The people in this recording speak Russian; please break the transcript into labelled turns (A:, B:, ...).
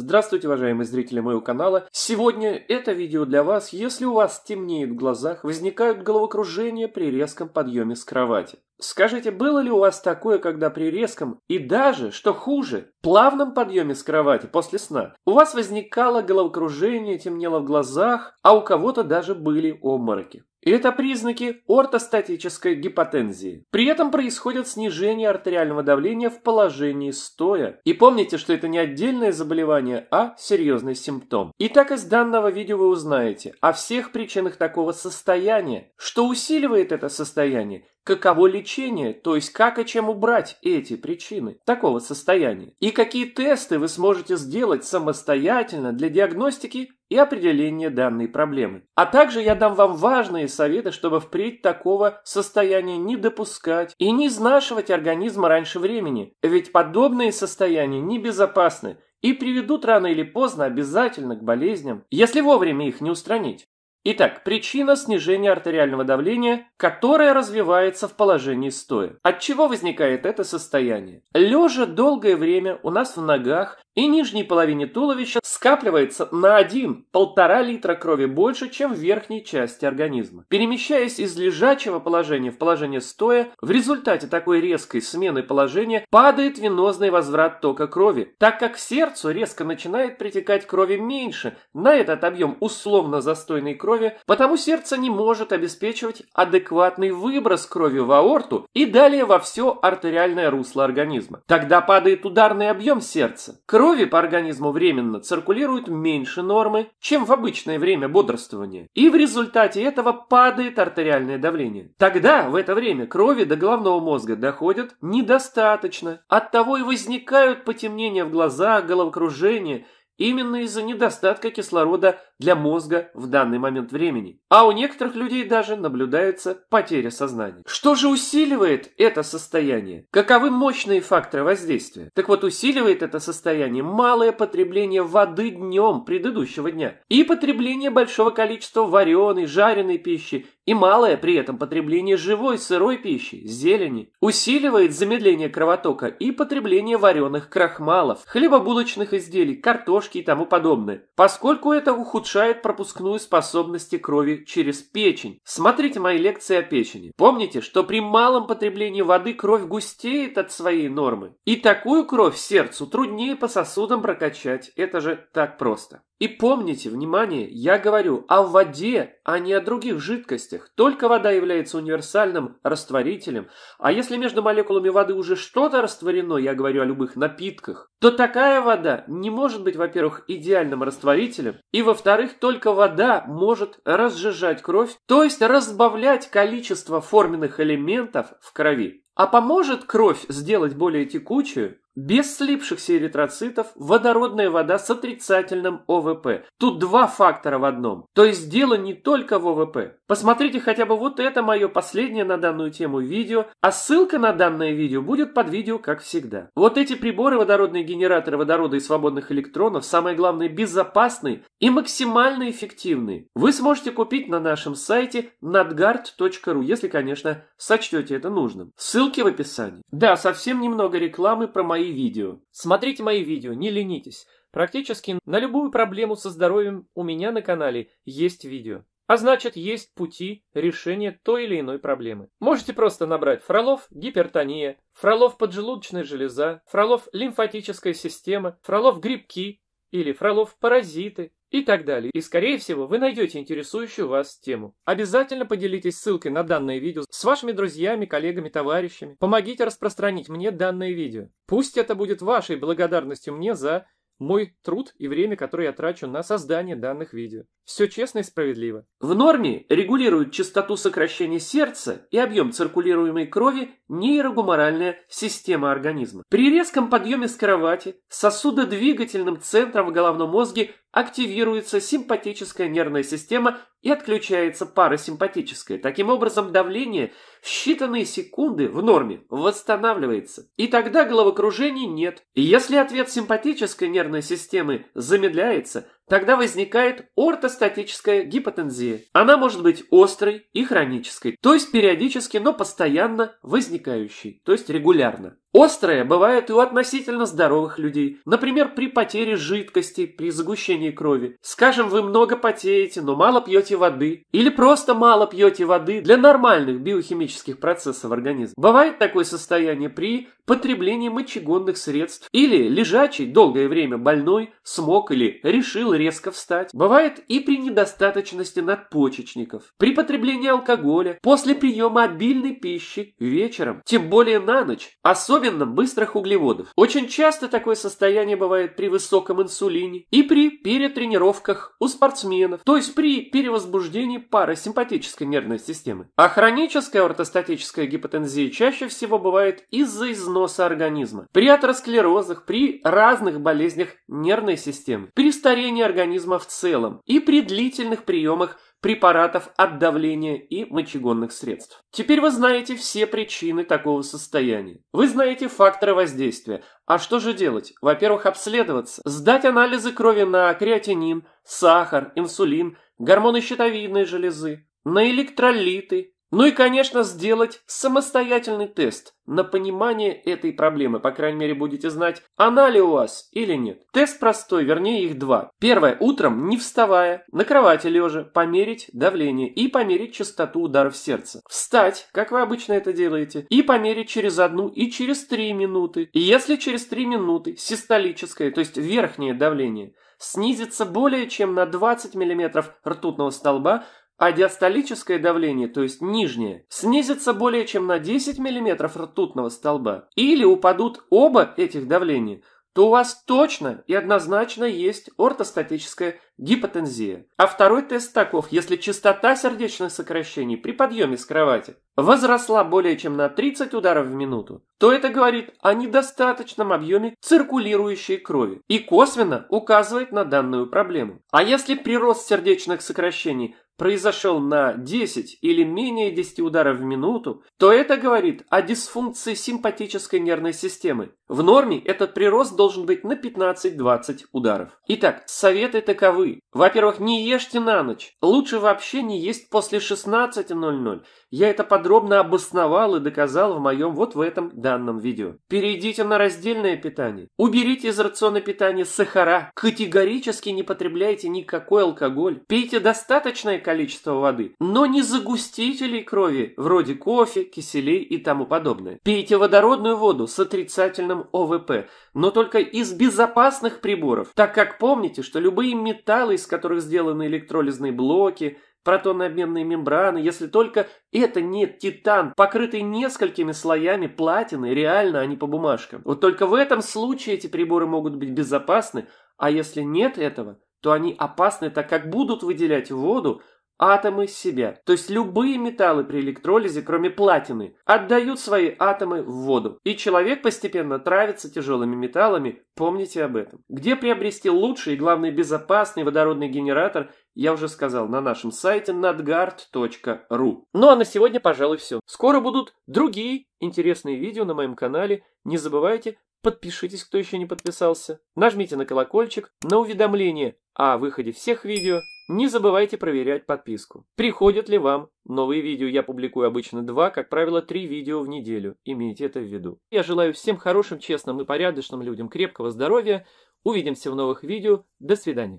A: Здравствуйте, уважаемые зрители моего канала. Сегодня это видео для вас, если у вас темнеет в глазах, возникают головокружения при резком подъеме с кровати. Скажите, было ли у вас такое, когда при резком и даже, что хуже, плавном подъеме с кровати после сна у вас возникало головокружение, темнело в глазах, а у кого-то даже были обмороки? И это признаки ортостатической гипотензии. При этом происходит снижение артериального давления в положении стоя. И помните, что это не отдельное заболевание, а серьезный симптом. Итак, из данного видео вы узнаете о всех причинах такого состояния, что усиливает это состояние, каково лечение, то есть как и чем убрать эти причины такого состояния, и какие тесты вы сможете сделать самостоятельно для диагностики и определение данной проблемы. А также я дам вам важные советы, чтобы впредь такого состояния не допускать и не изнашивать организм раньше времени, ведь подобные состояния небезопасны и приведут рано или поздно обязательно к болезням, если вовремя их не устранить. Итак, причина снижения артериального давления, которое развивается в положении стоя. От чего возникает это состояние? Лежа долгое время у нас в ногах и нижней половине туловища скапливается на 1-1,5 литра крови больше, чем в верхней части организма. Перемещаясь из лежачего положения в положение стоя, в результате такой резкой смены положения падает венозный возврат тока крови, так как к сердцу резко начинает притекать крови меньше на этот объем условно застойной крови, потому сердце не может обеспечивать адекватный выброс крови в аорту и далее во все артериальное русло организма. Тогда падает ударный объем сердца. Кровь Крови по организму временно циркулирует меньше нормы, чем в обычное время бодрствования, и в результате этого падает артериальное давление. Тогда, в это время, крови до головного мозга доходят недостаточно. Оттого и возникают потемнения в глазах, головокружение, именно из-за недостатка кислорода для мозга в данный момент времени. А у некоторых людей даже наблюдается потеря сознания. Что же усиливает это состояние? Каковы мощные факторы воздействия? Так вот, усиливает это состояние малое потребление воды днем предыдущего дня и потребление большого количества вареной, жареной пищи и малое при этом потребление живой сырой пищи, зелени. Усиливает замедление кровотока и потребление вареных крахмалов, хлебобулочных изделий, картошки и тому подобное, поскольку это ухудшает улучшает пропускную способность крови через печень. Смотрите мои лекции о печени. Помните, что при малом потреблении воды кровь густеет от своей нормы. И такую кровь сердцу труднее по сосудам прокачать. Это же так просто. И помните, внимание, я говорю о воде, а не о других жидкостях. Только вода является универсальным растворителем. А если между молекулами воды уже что-то растворено, я говорю о любых напитках, то такая вода не может быть, во-первых, идеальным растворителем, и, во-вторых, только вода может разжижать кровь, то есть разбавлять количество форменных элементов в крови. А поможет кровь сделать более текучую без слипшихся эритроцитов водородная вода с отрицательным ОВП. Тут два фактора в одном. То есть дело не только в ОВП. Посмотрите хотя бы вот это мое последнее на данную тему видео, а ссылка на данное видео будет под видео, как всегда. Вот эти приборы, водородные генераторы водорода и свободных электронов, самое главное, безопасные и максимально эффективные. Вы сможете купить на нашем сайте nadgard.ru, если, конечно, сочтете это нужным. Ссылки в описании. Да, совсем немного рекламы про мои мои видео. Смотрите мои видео, не ленитесь. Практически на любую проблему со здоровьем у меня на канале есть видео. А значит, есть пути решения той или иной проблемы. Можете просто набрать Фролов гипертония, Фролов поджелудочная железа, Фролов лимфатическая система, Фролов грибки или Фролов паразиты, и так далее. И, скорее всего, вы найдете интересующую вас тему. Обязательно поделитесь ссылкой на данное видео с вашими друзьями, коллегами, товарищами. Помогите распространить мне данное видео. Пусть это будет вашей благодарностью мне за мой труд и время, которое я трачу на создание данных видео. Все честно и справедливо. В норме регулируют частоту сокращения сердца и объем циркулируемой крови нейрогуморальная система организма. При резком подъеме с кровати сосудодвигательным центром в головном мозге активируется симпатическая нервная система и отключается парасимпатическая. Таким образом, давление в считанные секунды в норме восстанавливается. И тогда головокружений нет. если ответ симпатической нервной системы замедляется, Тогда возникает ортостатическая гипотензия. Она может быть острой и хронической, то есть периодически, но постоянно возникающей, то есть регулярно. Острое бывает и у относительно здоровых людей. Например, при потере жидкости, при загущении крови. Скажем, вы много потеете, но мало пьете воды. Или просто мало пьете воды для нормальных биохимических процессов организма. Бывает такое состояние при потреблении мочегонных средств. Или лежачий долгое время больной смог или решил резко встать. Бывает и при недостаточности надпочечников. При потреблении алкоголя, после приема обильной пищи вечером, тем более на ночь. Особенно особенно быстрых углеводов. Очень часто такое состояние бывает при высоком инсулине и при перетренировках у спортсменов, то есть при перевозбуждении парасимпатической нервной системы. А хроническая ортостатическая гипотензия чаще всего бывает из-за износа организма, при атеросклерозах, при разных болезнях нервной системы, при старении организма в целом и при длительных приемах препаратов от давления и мочегонных средств. Теперь вы знаете все причины такого состояния. Вы знаете факторы воздействия. А что же делать? Во-первых, обследоваться, сдать анализы крови на креатинин, сахар, инсулин, гормоны щитовидной железы, на электролиты, ну и, конечно, сделать самостоятельный тест на понимание этой проблемы. По крайней мере, будете знать, она ли у вас или нет. Тест простой, вернее их два. Первое. Утром, не вставая, на кровати лежа, померить давление и померить частоту ударов сердца. Встать, как вы обычно это делаете, и померить через одну и через три минуты. И если через три минуты систолическое, то есть верхнее давление, снизится более чем на 20 мм ртутного столба, а диастолическое давление, то есть нижнее, снизится более чем на 10 мм ртутного столба, или упадут оба этих давления, то у вас точно и однозначно есть ортостатическая гипотензия. А второй тест таков, если частота сердечных сокращений при подъеме с кровати возросла более чем на 30 ударов в минуту, то это говорит о недостаточном объеме циркулирующей крови и косвенно указывает на данную проблему. А если прирост сердечных сокращений произошел на 10 или менее 10 ударов в минуту, то это говорит о дисфункции симпатической нервной системы. В норме этот прирост должен быть на 15-20 ударов. Итак, советы таковы. Во-первых, не ешьте на ночь. Лучше вообще не есть после 16.00. Я это подробно обосновал и доказал в моем вот в этом данном видео. Перейдите на раздельное питание. Уберите из рациона питания сахара. Категорически не потребляйте никакой алкоголь. Пейте достаточное количество воды, но не загустителей крови, вроде кофе, киселей и тому подобное. Пейте водородную воду с отрицательным ОВП, но только из безопасных приборов, так как помните, что любые металлы, из которых сделаны электролизные блоки, протонно мембраны, если только это не титан, покрытый несколькими слоями платины, реально, а не по бумажкам. Вот только в этом случае эти приборы могут быть безопасны, а если нет этого, то они опасны, так как будут выделять воду, атомы себя. То есть любые металлы при электролизе, кроме платины, отдают свои атомы в воду. И человек постепенно травится тяжелыми металлами, помните об этом. Где приобрести лучший и, главное, безопасный водородный генератор, я уже сказал, на нашем сайте nadgard.ru. Ну а на сегодня, пожалуй, все. Скоро будут другие интересные видео на моем канале. Не забывайте подпишитесь, кто еще не подписался, нажмите на колокольчик, на уведомление о выходе всех видео не забывайте проверять подписку. Приходят ли вам новые видео? Я публикую обычно два, как правило, три видео в неделю. Имейте это в виду. Я желаю всем хорошим, честным и порядочным людям крепкого здоровья. Увидимся в новых видео. До свидания.